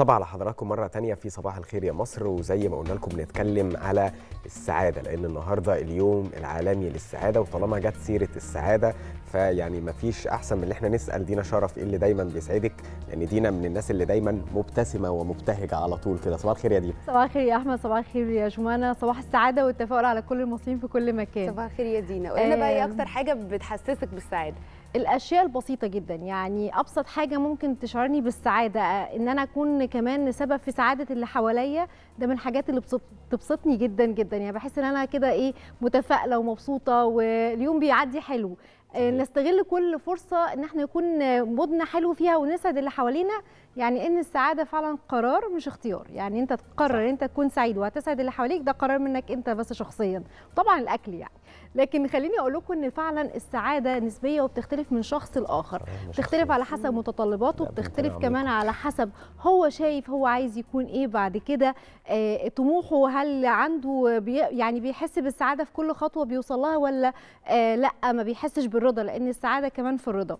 طبعا على حضراتكم مرة تانية في صباح الخير يا مصر وزي ما قلنا لكم بنتكلم على السعادة لأن النهاردة اليوم العالمي للسعادة وطالما جت سيرة السعادة فيعني مفيش أحسن من إن إحنا نسأل دينا شرف إيه اللي دايما بيسعدك لأن دينا من الناس اللي دايما مبتسمة ومبتهجة على طول كده صباح الخير يا دينا صباح الخير يا أحمد صباح الخير يا جمانة صباح السعادة والتفاؤل على كل المصريين في كل مكان صباح الخير يا دينا قولنا بقى إيه أكتر حاجة بتحسسك بالسعادة الاشياء البسيطه جدا يعني ابسط حاجه ممكن تشعرني بالسعاده ان انا اكون كمان سبب في سعاده اللي حواليا ده من الحاجات اللي بتبسطني جدا جدا يعني بحس ان انا كده ايه متفائله ومبسوطه واليوم بيعدي حلو آه، نستغل كل فرصه ان احنا يكون مودنا حلو فيها ونسعد اللي حوالينا يعني ان السعاده فعلا قرار مش اختيار يعني انت تقرر انت تكون سعيد وهتسعد اللي حواليك ده قرار منك انت بس شخصيا طبعا الاكل يعني لكن خليني اقول لكم ان فعلا السعاده نسبيه وبتختلف من شخص لاخر آه، بتختلف على حسب متطلباته بتختلف كمان على حسب هو شايف هو عايز يكون ايه بعد كده آه طموحه هل عنده بي يعني بيحس بالسعاده في كل خطوه بيوصل لها ولا آه لا ما بيحسش بالرضا لان السعاده كمان في الرضا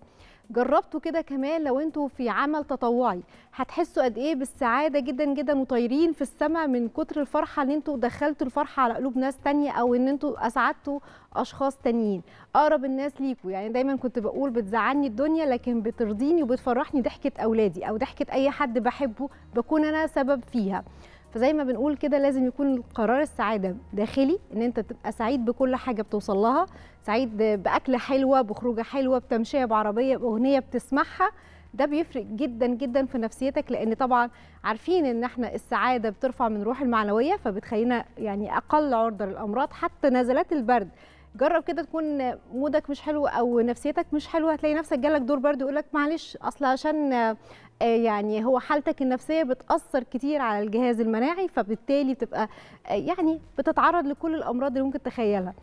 جربتوا كده كمان لو انتوا في عمل تطوعي هتحسوا قد ايه بالسعاده جدا جدا وطايرين في السماء من كتر الفرحه ان انتوا دخلتوا الفرحه على قلوب ناس تانية او ان انتوا اسعدتوا اشخاص تانيين اقرب الناس ليكوا يعني دايما كنت بقول بتزعلني الدنيا لكن بترضيني وبتفرحني ضحكه اولادي او ضحكه اي حد بحبه بكون انا سبب فيها فزي ما بنقول كده لازم يكون قرار السعاده داخلي ان انت تبقى سعيد بكل حاجه بتوصل لها سعيد باكله حلوه بخروجه حلوه بتمشيه بعربيه باغنيه بتسمعها ده بيفرق جدا جدا في نفسيتك لان طبعا عارفين ان احنا السعاده بترفع من روح المعنويه فبتخلينا يعني اقل عرضه للامراض حتى نزلات البرد جرب كده تكون مودك مش حلو او نفسيتك مش حلوه هتلاقي نفسك جالك دور برد يقول لك معلش اصل عشان آه، يعني هو حالتك النفسيه بتاثر كتير على الجهاز المناعي فبالتالي بتبقى آه، يعني بتتعرض لكل الامراض اللي ممكن تتخيلها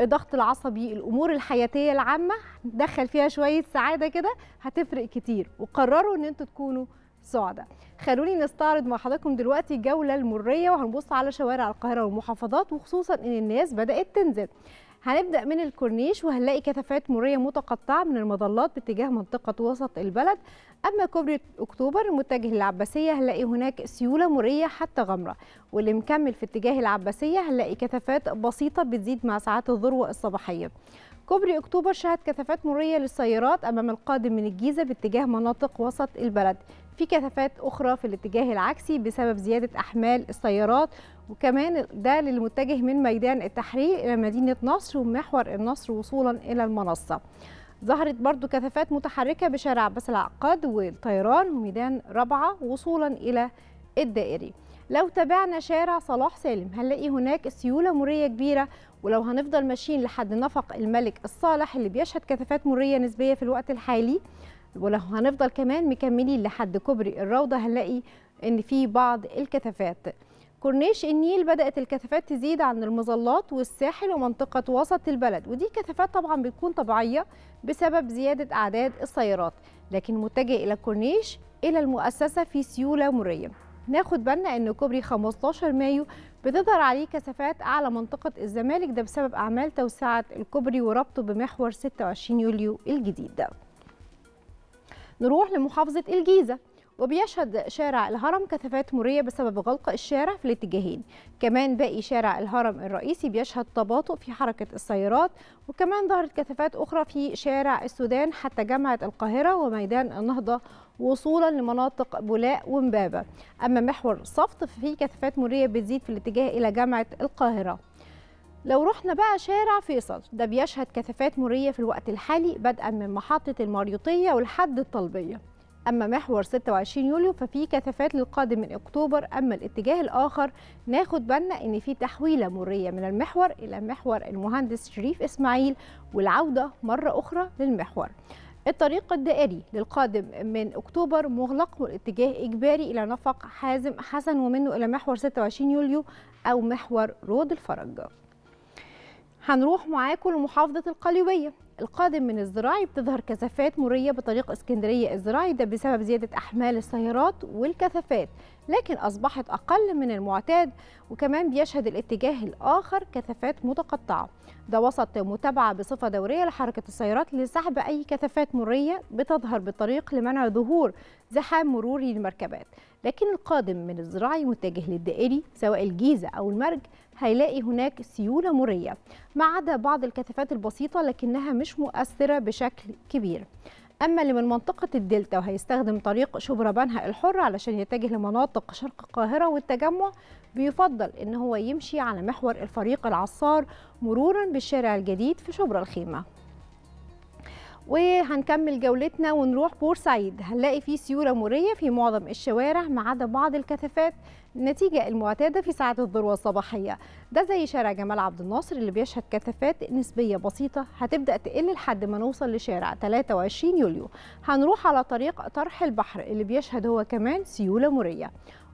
الضغط العصبي الامور الحياتيه العامه دخل فيها شويه سعاده كده هتفرق كتير وقرروا ان انتوا تكونوا سعداء خلوني نستعرض مع حضراتكم دلوقتي جوله المريه وهنبص على شوارع القاهره والمحافظات وخصوصا ان الناس بدات تنزل هنبدا من الكورنيش وهنلاقي كثافات مريه متقطعه من المظلات باتجاه منطقه وسط البلد اما كوبري اكتوبر المتجه للعباسيه هنلاقي هناك سيوله مريه حتى غمره واللي مكمل في اتجاه العباسيه هنلاقي كثافات بسيطه بتزيد مع ساعات الذروه الصباحيه كوبري أكتوبر شهد كثافات مرية للسيارات أمام القادم من الجيزة باتجاه مناطق وسط البلد في كثافات أخرى في الاتجاه العكسي بسبب زيادة أحمال السيارات وكمان ده للمتجه من ميدان التحرير إلى مدينة نصر ومحور النصر وصولا إلى المنصة ظهرت برضو كثافات متحركة بشارع بس العقاد والطيران وميدان رابعة وصولا إلى الدائري لو تابعنا شارع صلاح سالم هنلاقي هناك سيوله مريه كبيره ولو هنفضل ماشيين لحد نفق الملك الصالح اللي بيشهد كثافات مريه نسبيه في الوقت الحالي ولو هنفضل كمان مكملين لحد كوبري الروضه هنلاقي ان في بعض الكثافات كورنيش النيل بدأت الكثافات تزيد عن المظلات والساحل ومنطقة وسط البلد ودي كثافات طبعا بتكون طبيعية بسبب زيادة أعداد السيارات لكن متجه إلى الكورنيش إلى المؤسسة في سيولة مريه ناخد بالنا ان كوبري 15 مايو بتظهر عليه كثافات اعلى منطقه الزمالك ده بسبب اعمال توسعه الكوبري وربطه بمحور 26 يوليو الجديد ده. نروح لمحافظه الجيزه وبيشهد شارع الهرم كثافات مرية بسبب غلق الشارع في الاتجاهين كمان باقي شارع الهرم الرئيسي بيشهد تباطؤ في حركة السيارات وكمان ظهرت كثافات أخرى في شارع السودان حتى جامعة القاهرة وميدان النهضة وصولا لمناطق بولاق ومبابة أما محور صفت ففي كثافات مرية بتزيد في الاتجاه إلى جامعة القاهرة لو رحنا بقى شارع فيصل ده بيشهد كثافات مرية في الوقت الحالي بدءا من محطة الماريوطية ولحد الطلبية أما محور 26 يوليو ففي كثافات للقادم من أكتوبر أما الاتجاه الآخر ناخد بالنا إن في تحويلة مرية من المحور إلى محور المهندس شريف إسماعيل والعودة مرة أخرى للمحور الطريق الدائري للقادم من أكتوبر مغلق والاتجاه إجباري إلى نفق حازم حسن ومنه إلى محور 26 يوليو أو محور رود الفرج هنروح معاكم لمحافظة القليوبية القادم من الزراعي بتظهر كثافات مرية بطريق اسكندرية الزراعي ده بسبب زيادة أحمال السيارات والكثافات لكن أصبحت أقل من المعتاد وكمان بيشهد الاتجاه الآخر كثافات متقطعة ده وسط متابعة بصفة دورية لحركة السيارات لسحب أي كثافات مرية بتظهر بالطريق لمنع ظهور زحام مروري للمركبات لكن القادم من الزراعي متجه للدائري سواء الجيزة أو المرج هيلاقي هناك سيولة مرية ما عدا بعض الكثافات البسيطة لكنها مش مؤثرة بشكل كبير أما اللي من منطقة الدلتا وهيستخدم طريق شبرا بنها الحر علشان يتجه لمناطق شرق القاهرة والتجمع بيفضل إن هو يمشي على محور الفريق العصار مرورا بالشارع الجديد في شبرا الخيمة وهنكمل جولتنا ونروح بورسعيد هنلاقي فيه سيوله موريه في معظم الشوارع ما عدا بعض الكثافات النتيجة المعتادة في ساعات الذروة الصباحية ده زي شارع جمال عبد الناصر اللي بيشهد كثافات نسبية بسيطة هتبدأ تقل لحد ما نوصل لشارع 23 يوليو هنروح على طريق طرح البحر اللي بيشهد هو كمان سيولة مورية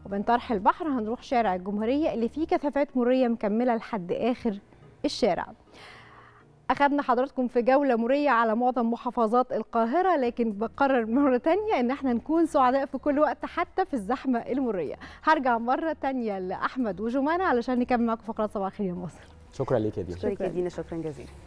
وبين طرح البحر هنروح شارع الجمهورية اللي فيه كثافات مورية مكملة لحد آخر الشارع أخذنا حضراتكم في جولة مرية على معظم محافظات القاهرة لكن بقرر مرة تانية إن احنا نكون سعداء في كل وقت حتى في الزحمة المرية هرجع مرة تانية لأحمد وجمانة علشان نكمل معاكم فقرات صباح الخير يا مصر شكرا لك يا دينا شكرا, شكرا. شكرا جزيلا